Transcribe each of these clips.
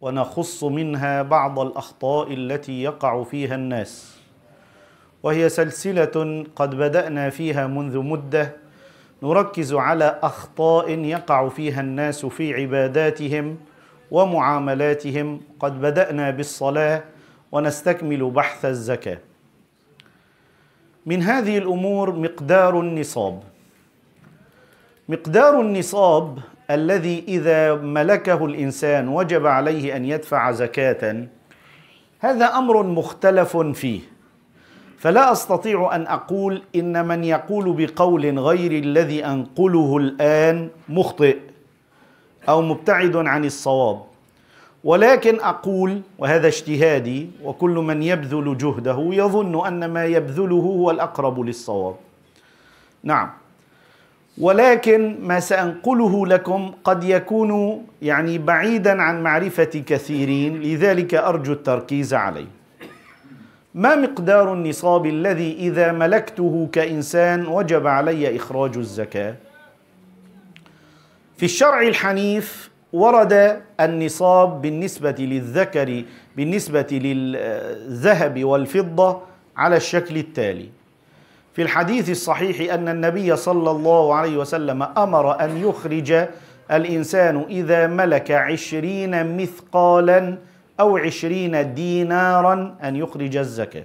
ونخص منها بعض الأخطاء التي يقع فيها الناس وهي سلسلة قد بدأنا فيها منذ مدة نركز على أخطاء يقع فيها الناس في عباداتهم ومعاملاتهم قد بدأنا بالصلاة ونستكمل بحث الزكاة من هذه الأمور مقدار النصاب مقدار النصاب الذي إذا ملكه الإنسان وجب عليه أن يدفع زكاة هذا أمر مختلف فيه فلا أستطيع أن أقول إن من يقول بقول غير الذي أنقله الآن مخطئ أو مبتعد عن الصواب ولكن أقول وهذا اجتهادي وكل من يبذل جهده يظن أن ما يبذله هو الأقرب للصواب نعم ولكن ما سأنقله لكم قد يكون يعني بعيدا عن معرفة كثيرين لذلك أرجو التركيز عليه ما مقدار النصاب الذي إذا ملكته كإنسان وجب علي إخراج الزكاة في الشرع الحنيف ورد النصاب بالنسبة للذكر بالنسبة للذهب والفضة على الشكل التالي في الحديث الصحيح أن النبي صلى الله عليه وسلم أمر أن يخرج الإنسان إذا ملك عشرين مثقالا أو عشرين دينارا أن يخرج الزكاة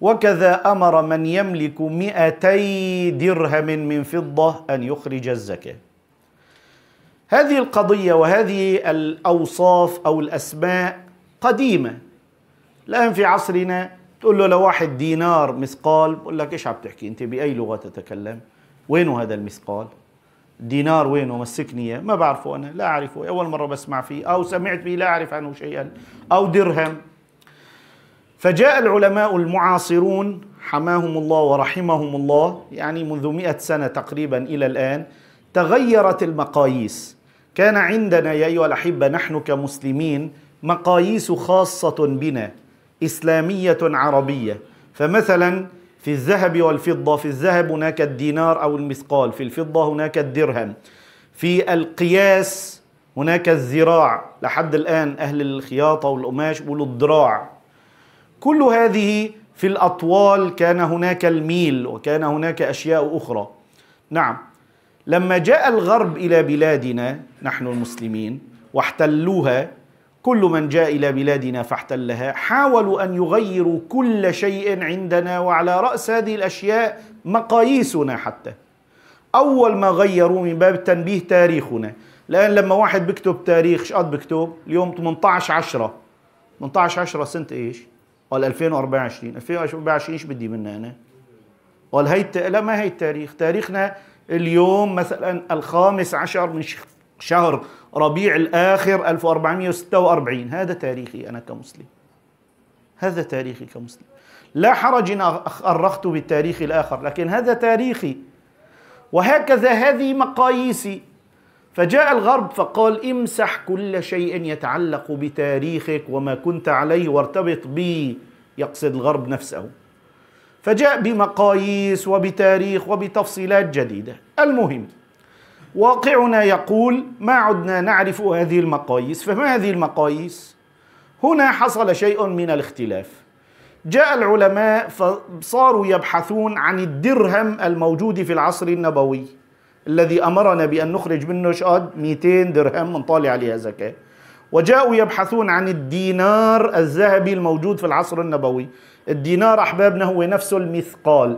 وكذا أمر من يملك مئتي درهم من فضة أن يخرج الزكاة هذه القضية وهذه الأوصاف أو الأسماء قديمة الآن في عصرنا تقول له لواحد دينار مثقال بقول لك ايش عم تحكي انت باي لغه تتكلم وينه هذا المثقال دينار وينه مسكني اياه ما بعرفه انا لا اعرفه اول مره بسمع فيه او سمعت به لا اعرف عنه شيئا او درهم فجاء العلماء المعاصرون حماهم الله ورحمهم الله يعني منذ مئة سنة تقريبا إلى الآن تغيرت المقاييس كان عندنا يا أيها الأحبة نحن كمسلمين مقاييس خاصة بنا إسلامية عربية فمثلا في الذهب والفضة في الذهب هناك الدينار أو المثقال في الفضة هناك الدرهم في القياس هناك الذراع لحد الآن أهل الخياطة والقماش بيقولوا الدراع كل هذه في الأطوال كان هناك الميل وكان هناك أشياء أخرى نعم لما جاء الغرب إلى بلادنا نحن المسلمين واحتلوها كل من جاء إلى بلادنا فاحتلها حاولوا أن يغيروا كل شيء عندنا وعلى رأس هذه الأشياء مقاييسنا حتى أول ما غيروا من باب التنبيه تاريخنا الآن لما واحد بكتب تاريخ شقد بكتب اليوم 18 10 18 10 سنة إيش؟ قال 2024 2024 ايش بدي منها أنا؟ قال هي لا ما هي التاريخ تاريخنا اليوم مثلا الخامس عشر من شهر ربيع الآخر 1446 هذا تاريخي أنا كمسلم هذا تاريخي كمسلم لا حرج إن أرخت بالتاريخ الآخر لكن هذا تاريخي وهكذا هذه مقاييسي فجاء الغرب فقال امسح كل شيء يتعلق بتاريخك وما كنت عليه وارتبط به يقصد الغرب نفسه فجاء بمقاييس وبتاريخ وبتفصيلات جديدة المهم واقعنا يقول ما عدنا نعرف هذه المقاييس فما هذه المقاييس هنا حصل شيء من الاختلاف جاء العلماء فصاروا يبحثون عن الدرهم الموجود في العصر النبوي الذي أمرنا بأن نخرج منه شقد 200 درهم نطالع عليها زكاة وجاءوا يبحثون عن الدينار الذهبي الموجود في العصر النبوي الدينار أحبابنا هو نفسه المثقال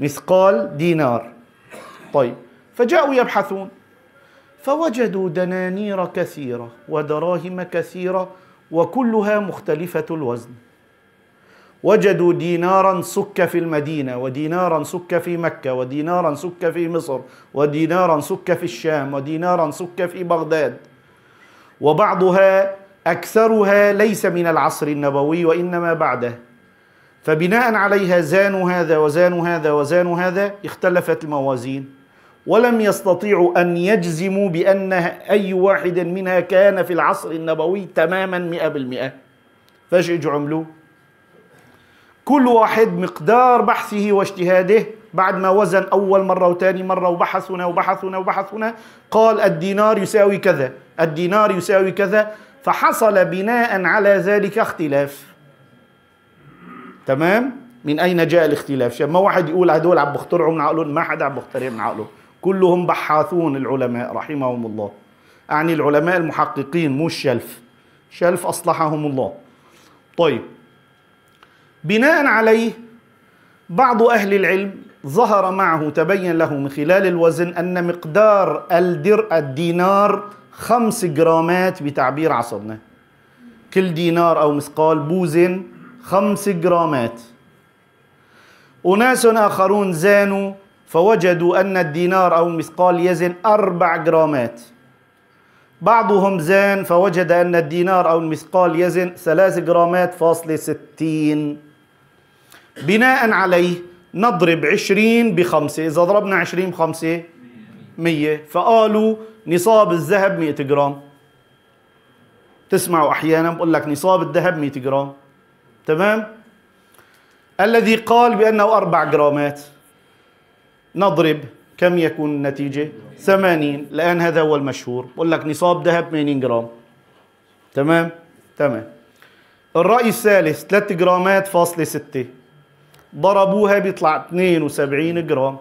مثقال دينار طيب فجاءوا يبحثون فوجدوا دنانير كثيرة ودراهم كثيرة وكلها مختلفة الوزن وجدوا دينارا سك في المدينة ودينارا سك في مكة ودينارا سك في مصر ودينارا سك في الشام ودينارا سك في بغداد وبعضها أكثرها ليس من العصر النبوي وإنما بعده فبناء عليها زانوا هذا وزانوا هذا وزانوا هذا اختلفت الموازين ولم يستطيعوا أن يجزموا بأن أي واحد منها كان في العصر النبوي تماما مئة بالمئة فاش اجوا عملوا كل واحد مقدار بحثه واجتهاده بعد ما وزن أول مرة وثاني مرة وبحثنا وبحثنا وبحثنا قال الدينار يساوي كذا الدينار يساوي كذا فحصل بناء على ذلك اختلاف تمام من أين جاء الاختلاف ما واحد يقول هدول عم بخترعوا من عقلهم ما حدا عم بخترع من عقله كلهم بحاثون العلماء رحمهم الله أعني العلماء المحققين مو الشلف شلف أصلحهم الله طيب بناء عليه بعض أهل العلم ظهر معه تبين له من خلال الوزن أن مقدار الدرء الدينار خمس جرامات بتعبير عصرنا كل دينار أو مثقال بوزن خمس جرامات أناس آخرون زانوا فوجدوا أن الدينار أو المثقال يزن أربع جرامات بعضهم زان فوجد أن الدينار أو المثقال يزن ثلاث جرامات فاصل ستين بناء عليه نضرب عشرين بخمسة إذا ضربنا عشرين بخمسة مية فقالوا نصاب الذهب مئة جرام تسمعوا أحيانا بقول لك نصاب الذهب 100 جرام تمام الذي قال بأنه أربع جرامات نضرب كم يكون النتيجة؟ 80 الآن هذا هو المشهور بقول لك نصاب ذهب 80 جرام تمام؟ تمام الرأي الثالث 3 جرامات فاصلة 6 ضربوها بيطلع 72 جرام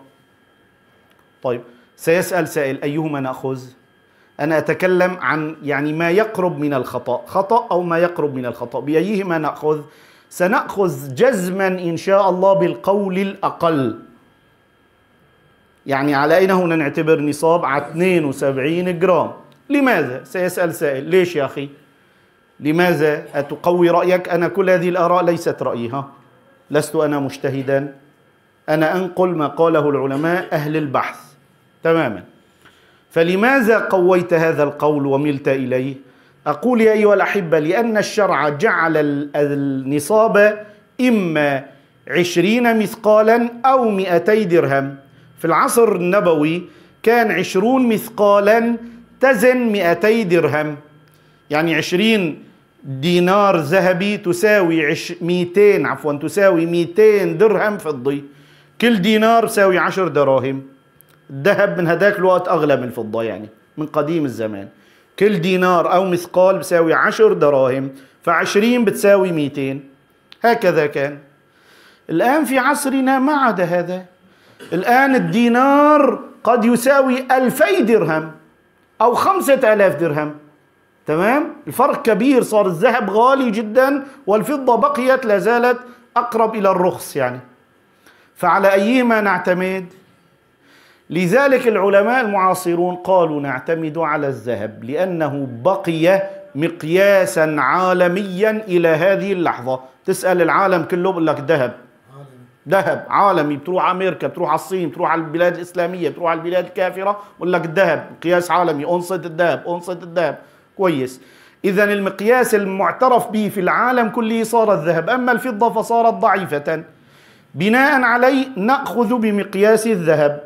طيب سيسأل سائل أيهما نأخذ؟ أنا أتكلم عن يعني ما يقرب من الخطأ خطأ أو ما يقرب من الخطأ بأيهما نأخذ؟ سنأخذ جزما إن شاء الله بالقول الأقل يعني علينا هنا نعتبر نصاب على 72 جرام لماذا؟ سيسأل سائل ليش يا أخي؟ لماذا أتقوي رأيك أنا كل هذه الآراء ليست رأيي ها؟ لست أنا مجتهدا أنا أنقل ما قاله العلماء أهل البحث تماما فلماذا قويت هذا القول وملت إليه؟ أقول يا أيها الأحبة لأن الشرع جعل النصاب إما عشرين مثقالا أو مئتي درهم في العصر النبوي كان عشرون مثقالا تزن 200 درهم يعني عشرين دينار ذهبي تساوي عش... 200 عفوا تساوي 200 درهم فضي كل دينار يساوي 10 دراهم الذهب من هداك الوقت أغلى من الفضة يعني من قديم الزمان كل دينار أو مثقال بساوي 10 دراهم فعشرين بتساوي 200 هكذا كان الآن في عصرنا ما عاد هذا الآن الدينار قد يساوي ألفي درهم أو خمسة آلاف درهم تمام الفرق كبير صار الذهب غالي جدا والفضة بقيت لا زالت أقرب إلى الرخص يعني فعلى أيهما نعتمد لذلك العلماء المعاصرون قالوا نعتمد على الذهب لأنه بقي مقياسا عالميا إلى هذه اللحظة تسأل العالم كله بقول لك ذهب ذهب عالمي بتروح امريكا بتروح على الصين بتروح على البلاد الاسلاميه بتروح على البلاد الكافره بقول لك الذهب قياس عالمي اونصه الذهب اونصه الذهب كويس اذا المقياس المعترف به في العالم كله صار الذهب اما الفضه فصارت ضعيفه بناء عليه ناخذ بمقياس الذهب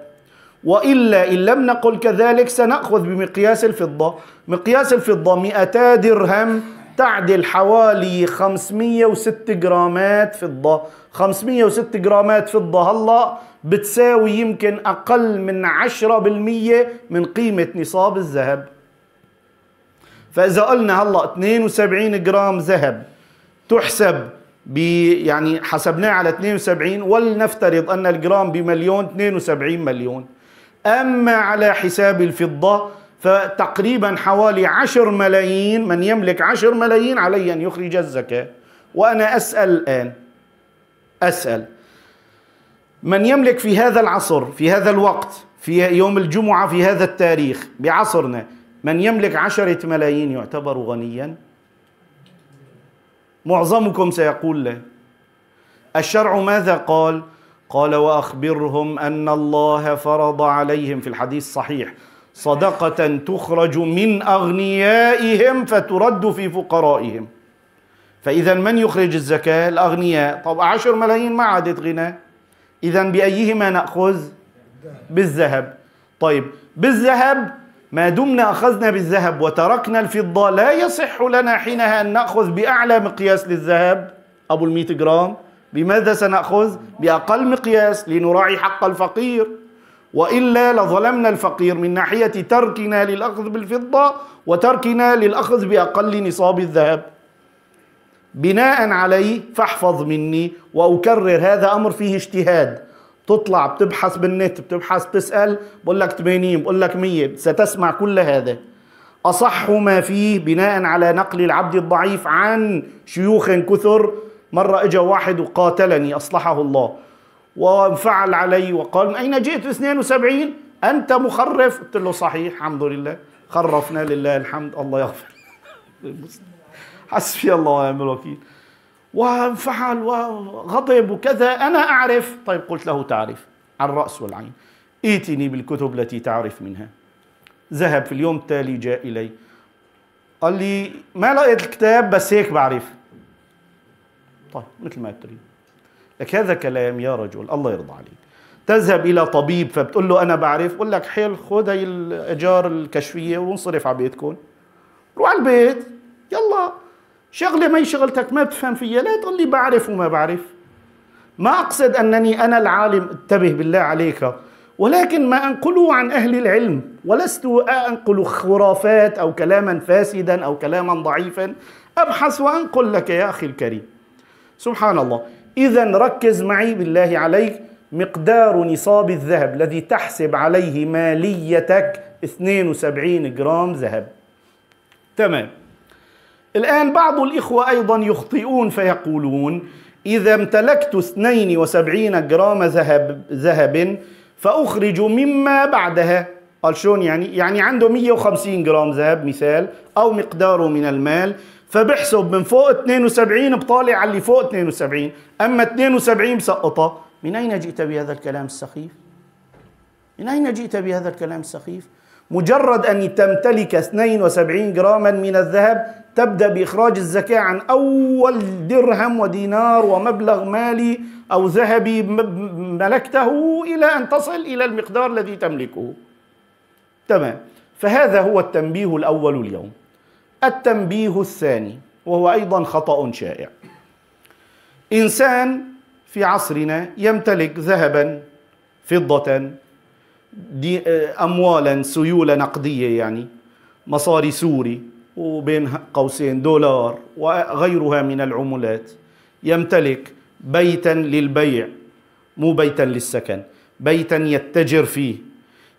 والا ان لم نقل كذلك سناخذ بمقياس الفضه مقياس الفضه 200 درهم تعدل حوالي 506 جرامات فضة 506 جرامات فضة هلا بتساوي يمكن أقل من 10% من قيمة نصاب الذهب فإذا قلنا هلا 72 جرام ذهب تحسب ب يعني حسبناه على 72 ولنفترض أن الجرام بمليون 72 مليون أما على حساب الفضة فتقريبا حوالي عشر ملايين من يملك عشر ملايين علي أن يخرج الزكاة وأنا أسأل الآن أسأل من يملك في هذا العصر في هذا الوقت في يوم الجمعة في هذا التاريخ بعصرنا من يملك عشرة ملايين يعتبر غنيا معظمكم سيقول لا الشرع ماذا قال قال وأخبرهم أن الله فرض عليهم في الحديث صحيح صدقة تخرج من أغنيائهم فترد في فقرائهم فإذا من يخرج الزكاة الأغنياء طب عشر ملايين ما عادت غنى إذا بأيهما نأخذ بالذهب طيب بالذهب ما دمنا أخذنا بالذهب وتركنا الفضة لا يصح لنا حينها أن نأخذ بأعلى مقياس للذهب أبو المئة جرام بماذا سنأخذ بأقل مقياس لنراعي حق الفقير وإلا لظلمنا الفقير من ناحية تركنا للأخذ بالفضة وتركنا للأخذ بأقل نصاب الذهب بناء عليه فاحفظ مني وأكرر هذا أمر فيه اجتهاد تطلع بتبحث بالنت بتبحث بتسأل بقول لك 80 بقول لك 100 ستسمع كل هذا أصح ما فيه بناء على نقل العبد الضعيف عن شيوخ كثر مرة إجا واحد وقاتلني أصلحه الله وانفعل علي وقال من أين جئت ب 72 أنت مخرف قلت له صحيح الحمد لله خرفنا لله الحمد الله يغفر حسبي الله ونعم الوكيل وانفعل وغضب وكذا أنا أعرف طيب قلت له تعرف على الرأس والعين ائتني بالكتب التي تعرف منها ذهب في اليوم التالي جاء إلي قال لي ما لقيت الكتاب بس هيك بعرف طيب مثل ما تريد لك هذا كلام يا رجل الله يرضى عليك تذهب الى طبيب فبتقول له انا بعرف بقول لك حيل خذ هي الايجار الكشفيه وانصرف على بيتكم روح على البيت يلا شغله ما شغلتك ما بتفهم فيها لا تقول لي بعرف وما بعرف ما اقصد انني انا العالم انتبه بالله عليك ولكن ما انقله عن اهل العلم ولست انقل خرافات او كلاما فاسدا او كلاما ضعيفا ابحث وانقل لك يا اخي الكريم سبحان الله إذا ركز معي بالله عليك مقدار نصاب الذهب الذي تحسب عليه ماليتك 72 جرام ذهب تمام الآن بعض الإخوة أيضا يخطئون فيقولون إذا امتلكت 72 جرام ذهب ذهب فأخرج مما بعدها قال شلون يعني؟ يعني عنده 150 جرام ذهب مثال أو مقداره من المال فبحسب من فوق 72 بطالع على اللي فوق 72 أما 72 مسقطة من أين جئت بهذا الكلام السخيف؟ من أين جئت بهذا الكلام السخيف؟ مجرد أن تمتلك 72 جراما من الذهب تبدأ بإخراج الزكاة عن أول درهم ودينار ومبلغ مالي أو ذهبي ملكته إلى أن تصل إلى المقدار الذي تملكه تمام فهذا هو التنبيه الأول اليوم التنبيه الثاني وهو ايضا خطا شائع انسان في عصرنا يمتلك ذهبا فضه دي آه، اموالا سيوله نقديه يعني مصاري سوري وبين قوسين دولار وغيرها من العملات يمتلك بيتا للبيع مو بيتا للسكن بيتا يتجر فيه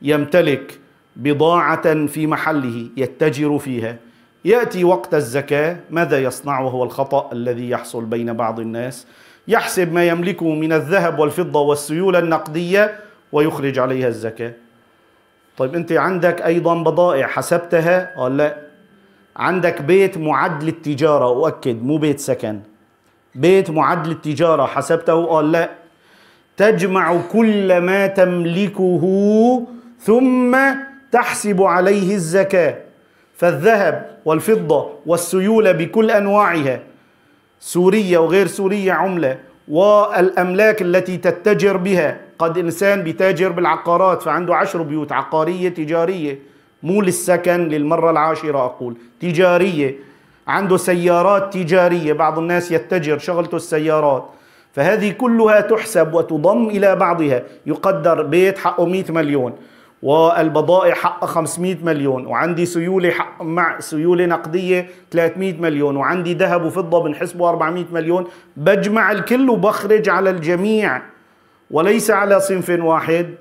يمتلك بضاعه في محله يتجر فيها يأتي وقت الزكاة ماذا يصنع وهو الخطأ الذي يحصل بين بعض الناس يحسب ما يملكه من الذهب والفضة والسيولة النقدية ويخرج عليها الزكاة طيب أنت عندك أيضا بضائع حسبتها قال لا عندك بيت معد للتجارة أؤكد مو بيت سكن بيت معد للتجارة حسبته قال لا تجمع كل ما تملكه ثم تحسب عليه الزكاة فالذهب والفضة والسيولة بكل أنواعها سورية وغير سورية عملة والأملاك التي تتجر بها قد إنسان بتاجر بالعقارات فعنده عشر بيوت عقارية تجارية مو للسكن للمرة العاشرة أقول تجارية عنده سيارات تجارية بعض الناس يتجر شغلته السيارات فهذه كلها تحسب وتضم إلى بعضها يقدر بيت حقه 100 مليون والبضائع حق 500 مليون وعندي سيولة حق مع سيولة نقدية 300 مليون وعندي ذهب وفضة بنحسبه 400 مليون بجمع الكل وبخرج على الجميع وليس على صنف واحد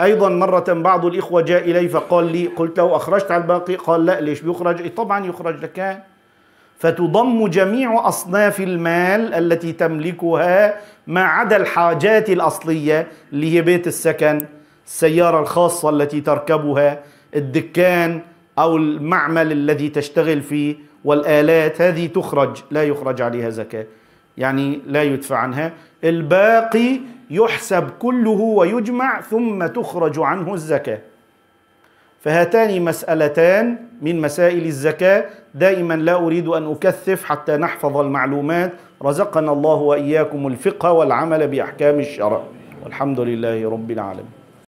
أيضا مرة بعض الإخوة جاء إلي فقال لي قلت له أخرجت على الباقي قال لا ليش بيخرج إيه، طبعا يخرج لك فتضم جميع أصناف المال التي تملكها ما عدا الحاجات الأصلية اللي هي بيت السكن السيارة الخاصة التي تركبها الدكان أو المعمل الذي تشتغل فيه والآلات هذه تخرج لا يخرج عليها زكاة يعني لا يدفع عنها الباقي يحسب كله ويجمع ثم تخرج عنه الزكاة فهاتان مسألتان من مسائل الزكاة دائما لا أريد أن أكثف حتى نحفظ المعلومات رزقنا الله وإياكم الفقه والعمل بأحكام الشرع والحمد لله رب العالمين